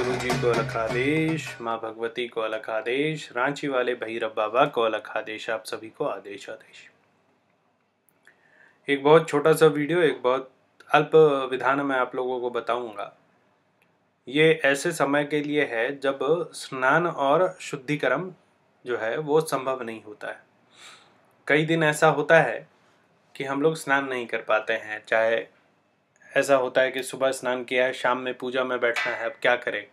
गुरु जी को अलग आदेश माँ भगवती को अलग आदेश रांची वाले भैरव बाबा को अलग आदेश आप सभी को आदेश आदेश एक बहुत छोटा सा वीडियो एक बहुत अल्प विधान मैं आप लोगों को बताऊंगा ये ऐसे समय के लिए है जब स्नान और शुद्धिकरण जो है वो संभव नहीं होता है कई दिन ऐसा होता है कि हम लोग स्नान नहीं कर पाते हैं चाहे ऐसा होता है कि सुबह स्नान किया है शाम में पूजा में बैठना है अब क्या करें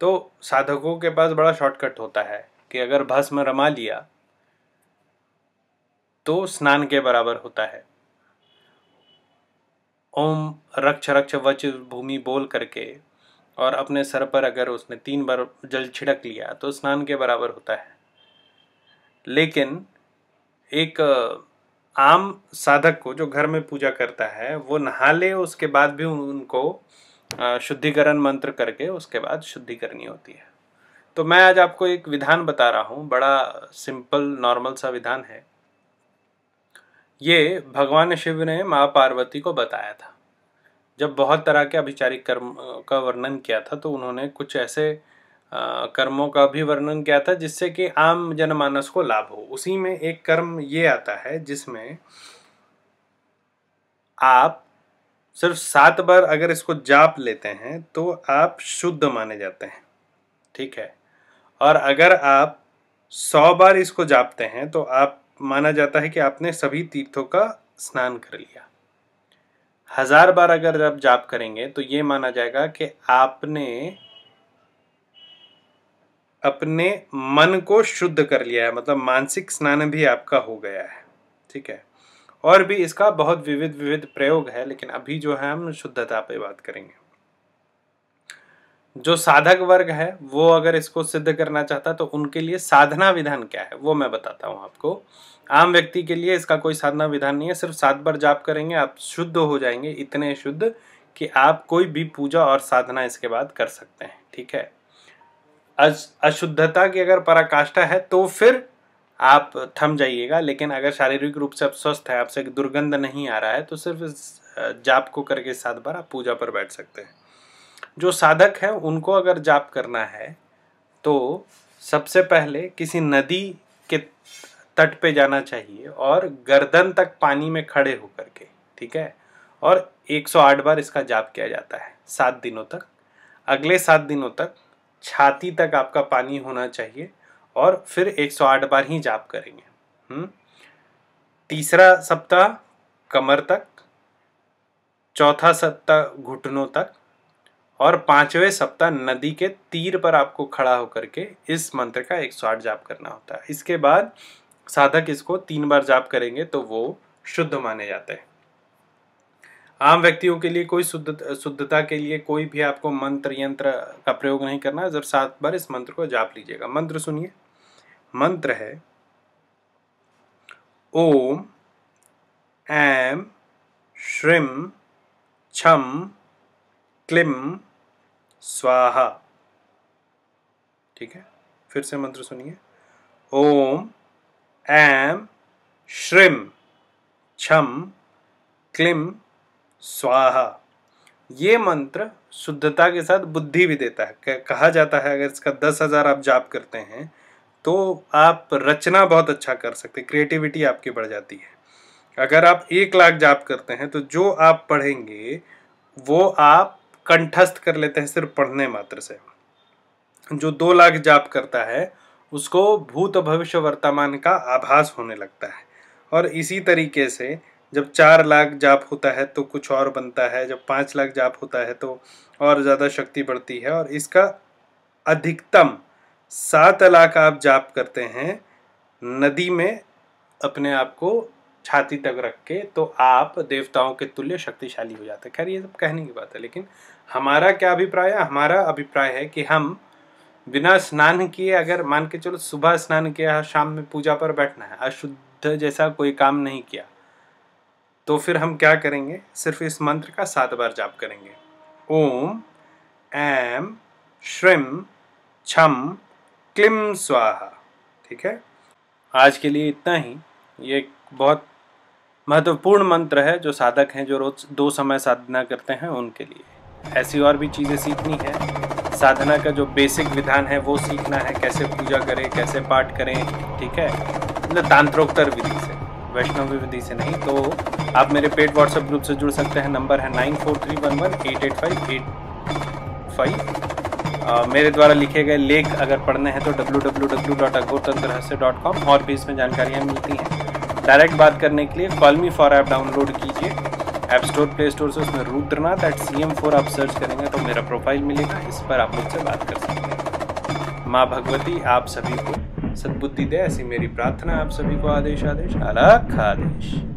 तो साधकों के पास बड़ा शॉर्टकट होता है कि अगर भस्म रमा लिया तो स्नान के बराबर होता है ओम रक्ष रक्ष वच भूमि बोल करके और अपने सर पर अगर उसने तीन बार जल छिड़क लिया तो स्नान के बराबर होता है लेकिन एक आम साधक को जो घर में पूजा करता है वो नहा ले उसके बाद भी उनको शुद्धिकरण मंत्र करके उसके बाद शुद्धि करनी होती है तो मैं आज आपको एक विधान बता रहा हूँ बड़ा सिंपल नॉर्मल सा विधान है ये भगवान शिव ने माँ पार्वती को बताया था जब बहुत तरह के अभिचारिक कर्म का वर्णन किया था तो उन्होंने कुछ ऐसे कर्मों का भी वर्णन किया था जिससे कि आम जनमानस को लाभ हो उसी में एक कर्म ये आता है जिसमें आप सिर्फ सात बार अगर इसको जाप लेते हैं तो आप शुद्ध माने जाते हैं ठीक है और अगर आप सौ बार इसको जापते हैं तो आप माना जाता है कि आपने सभी तीर्थों का स्नान कर लिया हजार बार अगर आप जाप करेंगे तो ये माना जाएगा कि आपने अपने मन को शुद्ध कर लिया है मतलब मानसिक स्नान भी आपका हो गया है ठीक है और भी इसका बहुत विविध विविध प्रयोग है लेकिन अभी जो है हम शुद्धता पे बात करेंगे जो साधक वर्ग है वो अगर इसको सिद्ध करना चाहता तो उनके लिए साधना विधान क्या है वो मैं बताता हूँ आपको आम व्यक्ति के लिए इसका कोई साधना विधान नहीं है सिर्फ सात बार जाप करेंगे आप शुद्ध हो जाएंगे इतने शुद्ध कि आप कोई भी पूजा और साधना इसके बाद कर सकते हैं ठीक है अशुद्धता की अगर पराकाष्ठा है तो फिर आप थम जाइएगा लेकिन अगर शारीरिक रूप से आप स्वस्थ है आपसे दुर्गंध नहीं आ रहा है तो सिर्फ इस जाप को करके सात बार आप पूजा पर बैठ सकते हैं जो साधक है उनको अगर जाप करना है तो सबसे पहले किसी नदी के तट पे जाना चाहिए और गर्दन तक पानी में खड़े होकर के ठीक है और 108 बार इसका जाप किया जाता है सात दिनों तक अगले सात दिनों तक छाती तक आपका पानी होना चाहिए और फिर 108 बार ही जाप करेंगे हम्म। तीसरा सप्ताह कमर तक चौथा सप्ताह घुटनों तक और पांचवें सप्ताह नदी के तीर पर आपको खड़ा होकर के इस मंत्र का 108 जाप करना होता है इसके बाद साधक इसको तीन बार जाप करेंगे तो वो शुद्ध माने जाते हैं आम व्यक्तियों के लिए कोई शुद्ध शुद्धता के लिए कोई भी आपको मंत्र यंत्र का प्रयोग नहीं करना जब सात बार इस मंत्र को जाप लीजिएगा मंत्र सुनिए मंत्र है ओम ऐम श्रिम छम क्लिम स्वाहा ठीक है फिर से मंत्र सुनिए ओम ऐम श्रिम छम क्लिम स्वाहा ये मंत्र शुद्धता के साथ बुद्धि भी देता है कहा जाता है अगर इसका दस हजार आप जाप करते हैं तो आप रचना बहुत अच्छा कर सकते हैं क्रिएटिविटी आपकी बढ़ जाती है अगर आप एक लाख जाप करते हैं तो जो आप पढ़ेंगे वो आप कंठस्थ कर लेते हैं सिर्फ पढ़ने मात्र से जो दो लाख जाप करता है उसको भूत भविष्य वर्तमान का आभास होने लगता है और इसी तरीके से जब चार लाख जाप होता है तो कुछ और बनता है जब पाँच लाख जाप होता है तो और ज़्यादा शक्ति बढ़ती है और इसका अधिकतम सात अलाक आप जाप करते हैं नदी में अपने आप को छाती तक रख के तो आप देवताओं के तुल्य शक्तिशाली हो जाते हैं खैर ये सब कहने की बात है लेकिन हमारा क्या अभिप्राय है हमारा अभिप्राय है कि हम बिना स्नान किए अगर मान के चलो सुबह स्नान किया शाम में पूजा पर बैठना है अशुद्ध जैसा कोई काम नहीं किया तो फिर हम क्या करेंगे सिर्फ इस मंत्र का सात बार जाप करेंगे ओम एम श्रिम छम क्लिम स्वाहा ठीक है आज के लिए इतना ही ये बहुत महत्वपूर्ण मंत्र है जो साधक हैं जो रोज दो समय साधना करते हैं उनके लिए ऐसी और भी चीज़ें सीखनी है साधना का जो बेसिक विधान है वो सीखना है कैसे पूजा करें कैसे पाठ करें ठीक है मतलब तांत्रोक्तर विधि से वैष्णव विधि से नहीं तो आप मेरे पेड व्हाट्सएप ग्रुप से जुड़ सकते हैं नंबर है nine four three one one eight eight five eight five मेरे द्वारा लिखे गए लेख अगर पढ़ने हैं तो डब्ल्यू और भी इसमें जानकारियाँ मिलती हैं डायरेक्ट बात करने के लिए कॉलमी फॉर ऐप डाउनलोड कीजिए ऐप स्टोर प्ले स्टोर से उसमें Rudranath at C M four आप सर्च करेंगे तो मेरा प्रोफाइल मिलेगा इस पर आप मुझसे बात कर सकते हैं माँ भगवती आप सभी को सद्बुद्धि दे ऐसी मेरी प्रार्थना आप सभी को आदेश आदेश अलग आदेश